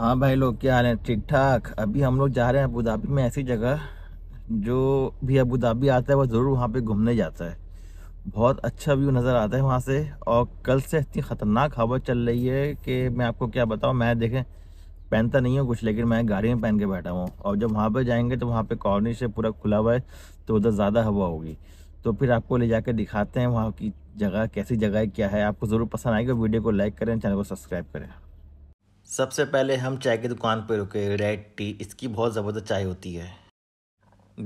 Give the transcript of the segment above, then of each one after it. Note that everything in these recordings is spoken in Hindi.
हाँ भाई लोग क्या हाल है ठीक ठाक अभी हम लोग जा रहे हैं अबू धाबी में ऐसी जगह जो भी अबू धाबी आता है वो ज़रूर वहाँ पे घूमने जाता है बहुत अच्छा व्यू नज़र आता है वहाँ से और कल से इतनी ख़तरनाक हवा चल रही है कि मैं आपको क्या बताऊँ मैं देखें पहनता नहीं हूँ कुछ लेकिन मैं गाड़ी में पहन के बैठा हुआ हूँ और जब वहाँ पर जाएंगे तो वहाँ पर कॉलोनी से पूरा खुला हुआ है तो उधर ज़्यादा हवा होगी तो फिर आपको ले जाकर दिखाते हैं वहाँ की जगह कैसी जगह क्या है आपको ज़रूर पसंद आएगा वीडियो को लाइक करें चैनल को सब्सक्राइब करें सबसे पहले हम चाय की दुकान पर रुके रेड टी इसकी बहुत ज़बरदस्त चाय होती है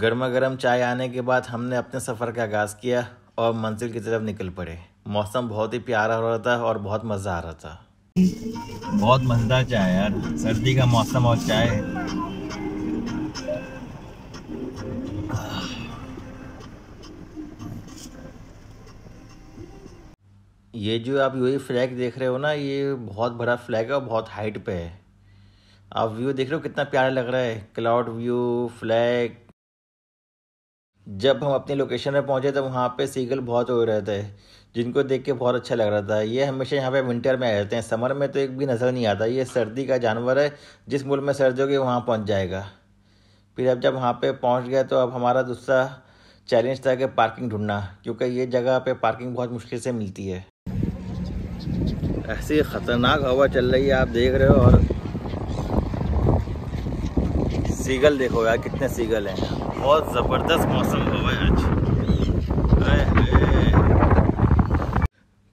गर्मा गर्म चाय आने के बाद हमने अपने सफ़र का आगाज़ किया और मंजिल की तरफ निकल पड़े मौसम बहुत ही प्यारा हो रहा था और बहुत मज़ा आ रहा था बहुत मज़ेदार चाय यार सर्दी का मौसम और चाय ये जो आप यू फ्लैग देख रहे हो ना ये बहुत बड़ा फ्लैग है और बहुत हाइट पे है आप व्यू देख रहे हो कितना प्यारा लग रहा है क्लाउड व्यू फ्लैग जब हम अपनी लोकेशन पर पहुंचे तो वहाँ पे सीगल बहुत हो रहे थे जिनको देख के बहुत अच्छा लग रहा था ये हमेशा यहाँ पे विंटर में आ जाते हैं समर में तो एक भी नज़र नहीं आता ये सर्दी का जानवर है जिस मुल्क में सर्दी होगी वहाँ पहुँच जाएगा फिर अब जब वहाँ पे पहुँच गए तो अब हमारा दूसरा चैलेंज था कि पार्किंग ढूंढना क्योंकि ये जगह पे पार्किंग बहुत मुश्किल से मिलती है ऐसी ख़तरनाक हवा चल रही है आप देख रहे हो और सीगल देखो यार कितने सीगल हैं बहुत ज़बरदस्त मौसम हुआ है आज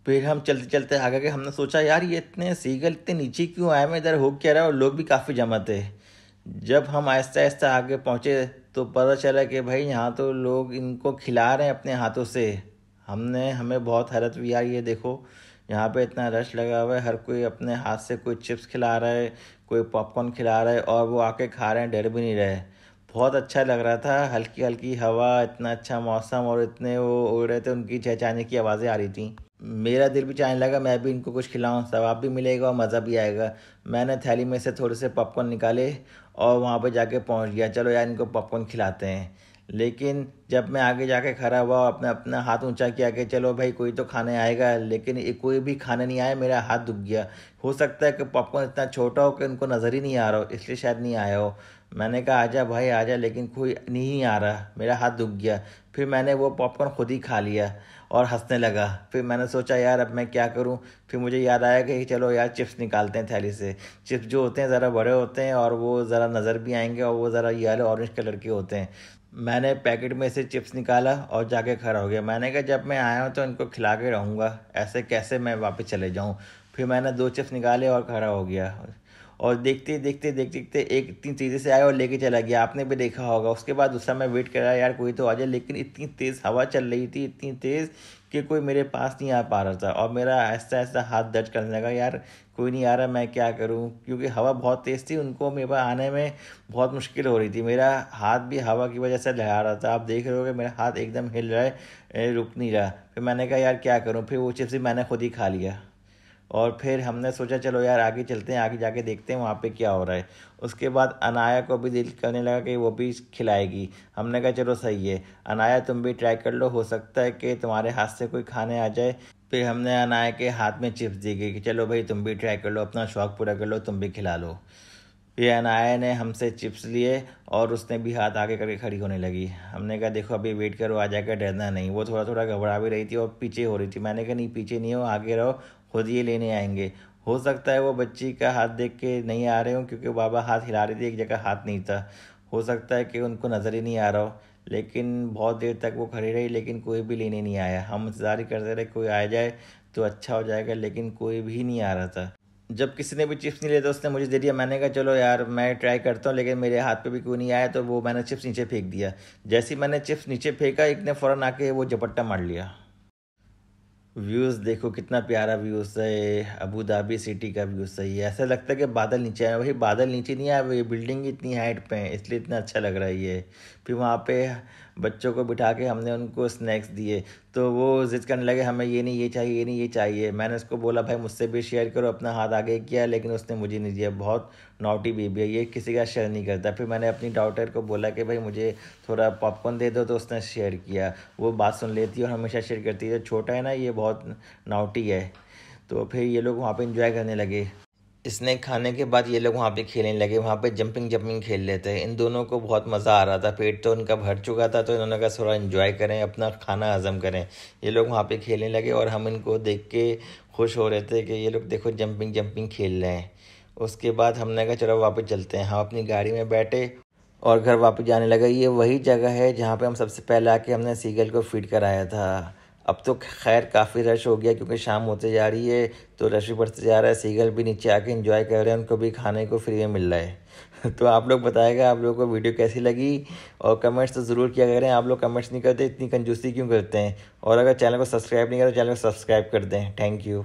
फिर हम चलते चलते आगे के हमने सोचा यार ये इतने सीगल इतने नीचे क्यों आए मैं इधर हो क्या रहा और लोग भी काफ़ी जमा थे जब हम आहिस्ता आहिस्ता आगे पहुँचे तो पता चला कि भाई यहाँ तो लोग इनको खिला रहे हैं अपने हाथों से हमने हमें बहुत हैरत भी आई ये देखो यहाँ पे इतना रश लगा हुआ है हर कोई अपने हाथ से कोई चिप्स खिला रहा है कोई पॉपकॉर्न खिला रहा है और वो आके खा रहे हैं डर भी नहीं रहे बहुत अच्छा लग रहा था हल्की हल्की हवा इतना अच्छा मौसम और इतने वो उड़ रहे थे उनकी चहचाने की आवाज़ें आ रही थी मेरा दिल भी चाहने लगा मैं भी इनको कुछ खिलाऊं सवाब भी मिलेगा और मज़ा भी आएगा मैंने थैली में से थोड़े से पॉपकॉर्न निकाले और वहाँ पर जाके पहुँच गया चलो यार इनको पॉपकॉर्न खिलाते हैं लेकिन जब मैं आगे जाके खड़ा हुआ अपने अपना हाथ ऊंचा किया कि चलो भाई कोई तो खाने आएगा लेकिन कोई भी खाने नहीं आया मेरा हाथ दुख गया हो सकता है कि पॉपकॉर्न इतना छोटा हो कि उनको नज़र ही नहीं आ रहा हो इसलिए शायद नहीं आया हो मैंने कहा आजा भाई आजा लेकिन कोई नहीं आ रहा मेरा हाथ दुख गया फिर मैंने वो पॉपकॉर्न खुद ही खा लिया और हंसने लगा फिर मैंने सोचा यार अब मैं क्या करूं फिर मुझे याद आया कि चलो यार चिप्स निकालते हैं थैली से चिप्स जो होते हैं ज़रा बड़े होते हैं और वो ज़रा नज़र भी आएंगे और वो ज़रा येलो ऑरेंज कलर के होते हैं मैंने पैकेट में से चिप्स निकाला और जाके खड़ा हो गया मैंने कहा जब मैं आया हूँ तो इनको खिला के रहूँगा ऐसे कैसे मैं वापस चले जाऊँ फिर मैंने दो चिप्स निकाले और खड़ा हो गया और देखते देखते देखते देखते एक इतनी तेज़ी से आया और लेके चला गया आपने भी देखा होगा उसके बाद दूसरा मैं वेट कर रहा यार कोई तो आ जाए लेकिन इतनी तेज़ हवा चल रही थी इतनी तेज़ कि कोई मेरे पास नहीं आ पा रहा था और मेरा ऐसा ऐसा हाथ दर्ज करने लगा यार कोई नहीं आ रहा मैं क्या करूं क्योंकि हवा बहुत तेज़ थी उनको मेरे पास आने में बहुत मुश्किल हो रही थी मेरा हाथ भी हवा की वजह से लहरा रहा था आप देख रहे हो कि मेरा हाथ एकदम हिल रहा है रुक नहीं रहा फिर मैंने कहा यार क्या करूँ फिर वो चिप्स मैंने खुद ही खा लिया और फिर हमने सोचा चलो यार आगे चलते हैं आगे जाके देखते हैं वहाँ पे क्या हो रहा है उसके बाद अनाया को भी दिल करने लगा कि वो भी खिलाएगी हमने कहा चलो सही है अनाया तुम भी ट्राई कर लो हो सकता है कि तुम्हारे हाथ से कोई खाने आ जाए फिर हमने अनाया के हाथ में चिप्स दी गई कि चलो भाई तुम भी ट्राई कर लो अपना शौक़ पूरा कर लो तुम भी खिला लो आया ने हमसे चिप्स लिए और उसने भी हाथ आगे करके खड़ी होने लगी हमने कहा देखो अभी वेट करो आ जाकर डरना नहीं वो थोड़ा थोड़ा घबरा भी रही थी और पीछे हो रही थी मैंने कहा नहीं पीछे नहीं हो आगे रहो खुद ये लेने आएंगे हो सकता है वो बच्ची का हाथ देख के नहीं आ रहे हो क्योंकि बाबा हाथ हिला रही थी एक जगह हाथ नहीं था हो सकता है कि उनको नज़र ही नहीं आ रहा हो लेकिन बहुत देर तक वो खड़ी रही लेकिन कोई भी लेने नहीं आया हम इंतज़ार ही करते रहे कोई आ जाए तो अच्छा हो जाएगा लेकिन कोई भी नहीं आ रहा था जब किसी ने भी चिप्स नहीं लिया तो उसने मुझे दे दिया मैंने कहा चलो यार मैं ट्राई करता हूँ लेकिन मेरे हाथ पे भी क्यों नहीं आया तो वो मैंने चिप्स नीचे फेंक दिया जैसे ही मैंने चिप्स नीचे फेंका एक ने फ़ौरन आके वो झपट्टा मार लिया व्यूज़ देखो कितना प्यारा व्यूज़ है अबू धाबी सिटी का व्यूज़ सही है ऐसा लगता है कि बादल नीचे आया वही बादल नीचे नहीं आए ये बिल्डिंग इतनी हाइट पे है इसलिए इतना अच्छा लग रहा है ये फिर वहाँ पे बच्चों को बिठा के हमने उनको स्नैक्स दिए तो वो जिद करने लगे हमें ये नहीं ये चाहिए ये नहीं ये चाहिए मैंने उसको बोला भाई मुझसे भी शेयर करो अपना हाथ आगे किया लेकिन उसने मुझे नहीं दिया बहुत नोटी बेबी है ये किसी का शेयर नहीं करता फिर मैंने अपनी डॉटर को बोला कि भाई मुझे थोड़ा पॉपकॉर्न दे दो तो उसने शेयर किया वो बात सुन लेती है और हमेशा शेयर करती है छोटा है ना ये बहुत नाउटी है तो फिर ये लोग वहाँ पर इंजॉय करने लगे इसने खाने के बाद ये लोग वहाँ पे खेलने लगे वहाँ पे जंपिंग जंपिंग खेल लेते हैं इन दोनों को बहुत मज़ा आ रहा था पेट तो उनका भर चुका था तो इन्होंने कहा थोड़ा इन्जॉय करें अपना खाना हज़म करें ये लोग वहाँ पे खेलने लगे और हम इनको देख के खुश हो रहे थे कि ये लोग देखो जंपिंग जंपिंग खेल रहे हैं उसके बाद हमने कहा चलो वापस चलते हैं हम अपनी गाड़ी में बैठे और घर वापस जाने लगा ये वही जगह है जहाँ पे हम सबसे पहले आके हमने सीगल को फीड कराया था अब तो खैर काफ़ी रश हो गया क्योंकि शाम होते जा रही है तो रश भी बढ़ते जा रहा है सीगल भी नीचे आके इंजॉय कर रहे हैं उनको भी खाने को फ्री में मिल रहा है तो आप लोग बताएगा आप लोगों को वीडियो कैसी लगी और कमेंट्स तो ज़रूर किया करें आप लोग कमेंट्स नहीं करते इतनी कंजूसी क्यों करते हैं और अगर चैनल को सब्सक्राइब नहीं करें तो चैनल को सब्सक्राइब कर दें थैंक यू